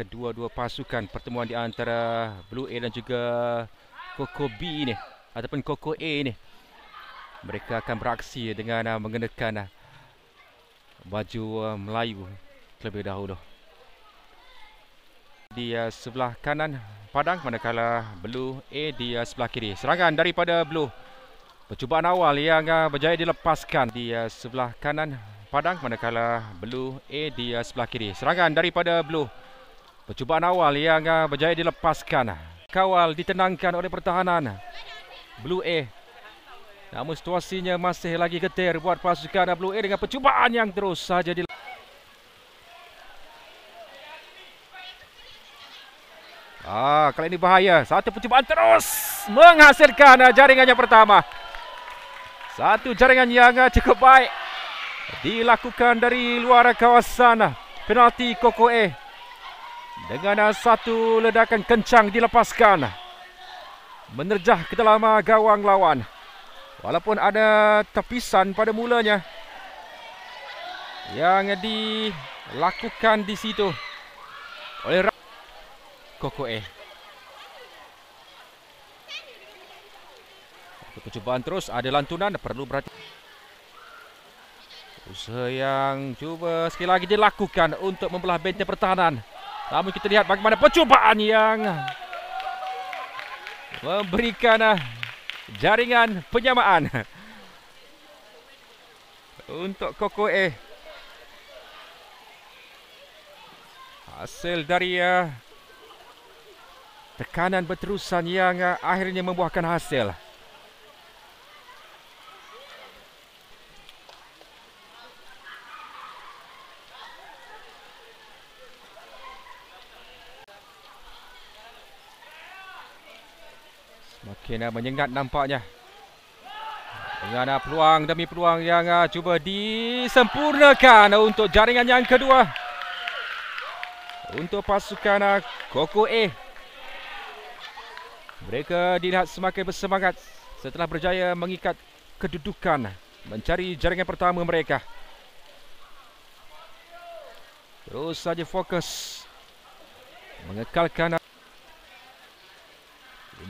kedua-dua pasukan pertemuan di antara Blue A dan juga Coco B ini ataupun Coco A ini mereka akan beraksi dengan uh, mengenakan ah, baju ah, Melayu terlebih dahulu di sebelah kanan padang manakala Blue A di sebelah kiri serangan daripada Blue percubaan awal yang uh, berjaya dilepaskan di sebelah kanan padang manakala Blue A di sebelah kiri serangan daripada Blue Percubaan awal yang ah, berjaya dilepaskan. Kawal ditenangkan oleh pertahanan. Blue A. Namun situasinya masih lagi getir buat pasukan Blue A dengan percubaan yang terus saja di Ah, kali ini bahaya. Satu percubaan terus menghasilkan ah, jaringannya pertama. Satu jaringan yang ah, cukup baik dilakukan dari luar kawasan penalti Koko E. Dengan satu ledakan kencang dilepaskan. Menerjah ke dalam ah, gawang lawan. Walaupun ada tepisan pada mulanya. Yang dilakukan di situ. Oleh Koko E. Percubaan terus ada lantunan perlu berhati. Usaha yang cuba sekali lagi dilakukan untuk membelah benteng pertahanan. Tamu kita lihat bagaimana percubaan yang memberikan eh, jaringan penyamaan untuk Koko E. Hasil dari eh, tekanan berterusan yang eh, akhirnya membuahkan hasil. Makin menyengat nampaknya. Dengan peluang demi peluang yang ah, cuba disempurnakan untuk jaringan yang kedua. Untuk pasukan ah, Koko A. Mereka dilihat semakin bersemangat setelah berjaya mengikat kedudukan mencari jaringan pertama mereka. Terus saja fokus mengekalkan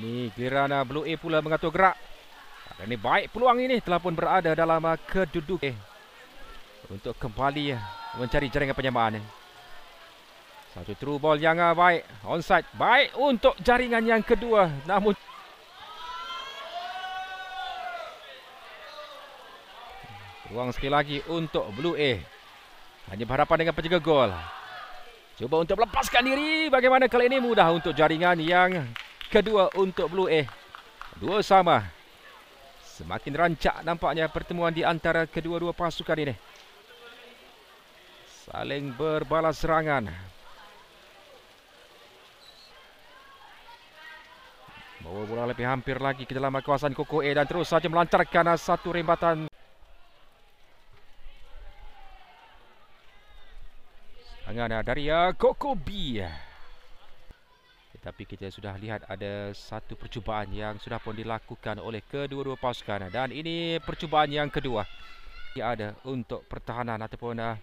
ini kerana Blue A pula mengatur gerak. Dan ini baik peluang ini telah pun berada dalam uh, kedudukan eh, untuk kembali uh, mencari jaringan penyamaan. Eh. Satu true ball yang uh, baik. Onside baik untuk jaringan yang kedua. Namun Ruang sekali lagi untuk Blue A. Hanya berhadapan dengan penjaga gol. Cuba untuk melepaskan diri. Bagaimana kali ini mudah untuk jaringan yang kedua untuk Blue A. Dua sama. Semakin rancak nampaknya pertemuan di antara kedua-dua pasukan ini. Saling berbalas serangan. Bawa bola lebih hampir lagi ke dalam kawasan Koko A dan terus saja melancarkan satu rembatan. Serangan dari Koko uh, B. Koko B. Tetapi kita sudah lihat ada satu percubaan yang sudah pun dilakukan oleh kedua-dua pasukan dan ini percubaan yang kedua. yang ada untuk pertahanan ataupun uh,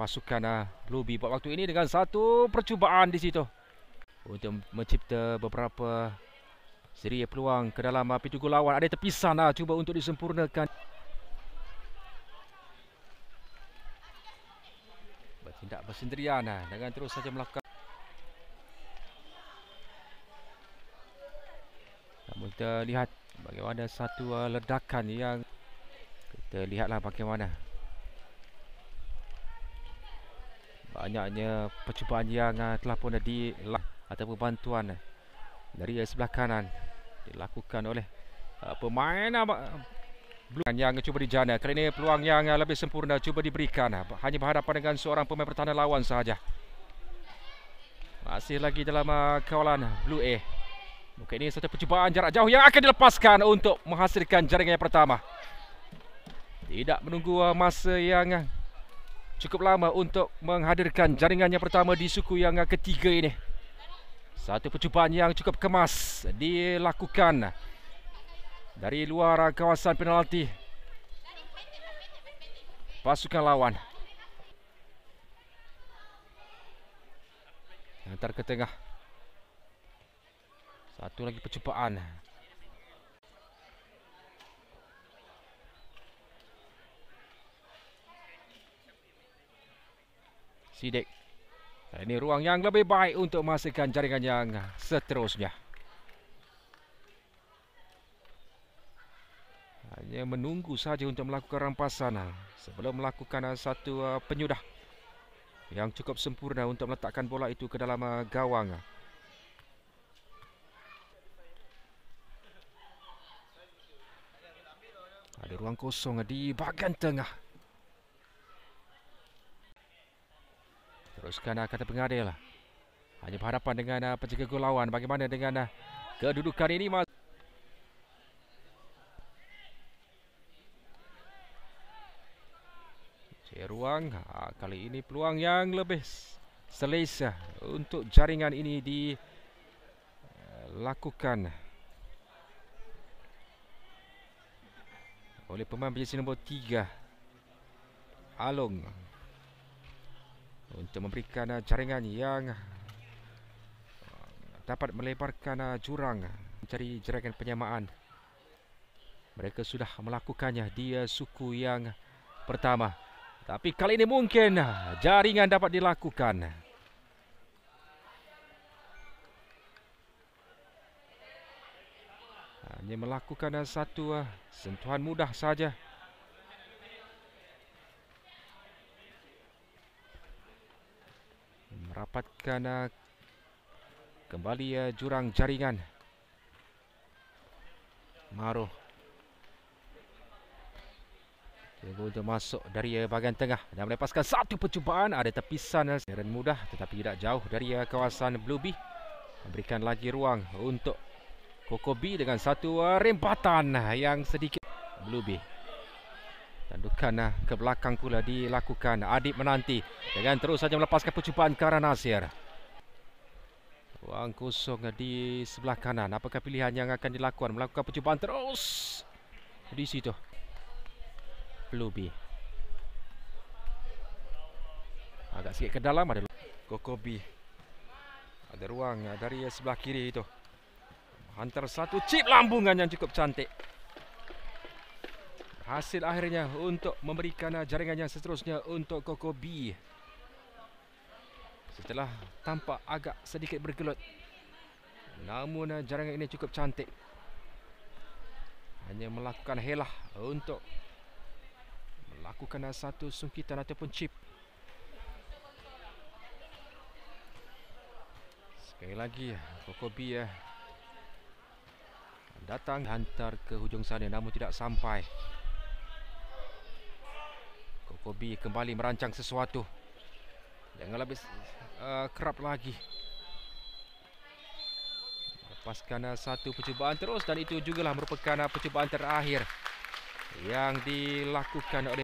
pasukan uh, Bluebee buat waktu ini dengan satu percubaan di situ untuk mencipta beberapa seri peluang ke dalam uh, pintu gol lawan. Ada terpisah uh, cuba untuk disempurnakan. Bertindak bersendirian uh, dengan terus saja melakukan kita lihat bagaimana satu uh, ledakan yang kita lihatlah bagaimana banyaknya percubaan yang uh, telah pun di ataupun bantuan uh, dari uh, sebelah kanan dilakukan oleh uh, pemain uh, Blue yang cuba dijana kali ini peluang yang uh, lebih sempurna cuba diberikan uh, hanya berhadapan dengan seorang pemain pertahanan lawan sahaja masih lagi dalam uh, kawalan Blue A Mungkin ini satu percubaan jarak jauh yang akan dilepaskan untuk menghasilkan jaringan yang pertama. Tidak menunggu uh, masa yang uh, cukup lama untuk menghadirkan jaringan yang pertama di suku yang uh, ketiga ini. Satu percubaan yang cukup kemas dilakukan dari luar kawasan penalti pasukan lawan. Antar ke tengah. Satu lagi percubaan. Sidik. Ini ruang yang lebih baik untuk memasukkan jaringan yang seterusnya. Hanya menunggu saja untuk melakukan rampasan sebelum melakukan satu uh, penyudah yang cukup sempurna untuk meletakkan bola itu ke dalam uh, gawang. ada ruang kosong di bahagian tengah. Teruskan kata pengadil. Lah. Hanya berhadapan dengan ah, penjaga gol lawan. Bagaimana dengan ah, kedudukan ini? Mas? ruang ah, kali ini peluang yang lebih selesa untuk jaringan ini dilakukan. Eh, lakukan oleh pemain berjersey nombor 3 Along untuk memberikan uh, jaringan yang uh, dapat melebarkan uh, jurang mencari jaringan penyamaan mereka sudah melakukannya di suku yang pertama tapi kali ini mungkin jaringan dapat dilakukan hanya melakukan satu ah. sentuhan mudah saja. Merapatkan ah, kembali ah, jurang jaringan. Maruh. Tunggu untuk masuk dari bahagian tengah dan melepaskan satu percubaan. Ada tepisan dan mudah tetapi tidak jauh dari kawasan Blue Bee. Memberikan lagi ruang untuk Kokobi dengan satu rempatan yang sedikit lebih. Tandukan ke belakang pula dilakukan. Adib menanti dengan terus saja melepaskan percubaan ke arah Nasir. Ruang kosong di sebelah kanan. Apakah pilihan yang akan dilakukan? Melakukan percubaan terus. Di situ. Lubi. Agak sikit ke dalam ada Kokobi. Ada ruang dari sebelah kiri itu. Hantar satu chip lambungan yang cukup cantik. Hasil akhirnya untuk memberikan jaringan yang seterusnya untuk Koko B. Setelah tampak agak sedikit bergelut. Namun jaringan ini cukup cantik. Hanya melakukan helah untuk melakukan satu sungkitan ataupun chip. Sekali lagi Koko B ya datang hantar ke hujung sana namun tidak sampai Kokobi kembali merancang sesuatu jangan lebih eh, uh, kerap lagi lepaskan eh, satu percubaan terus dan itu juga lah merupakan eh, percubaan terakhir yang dilakukan oleh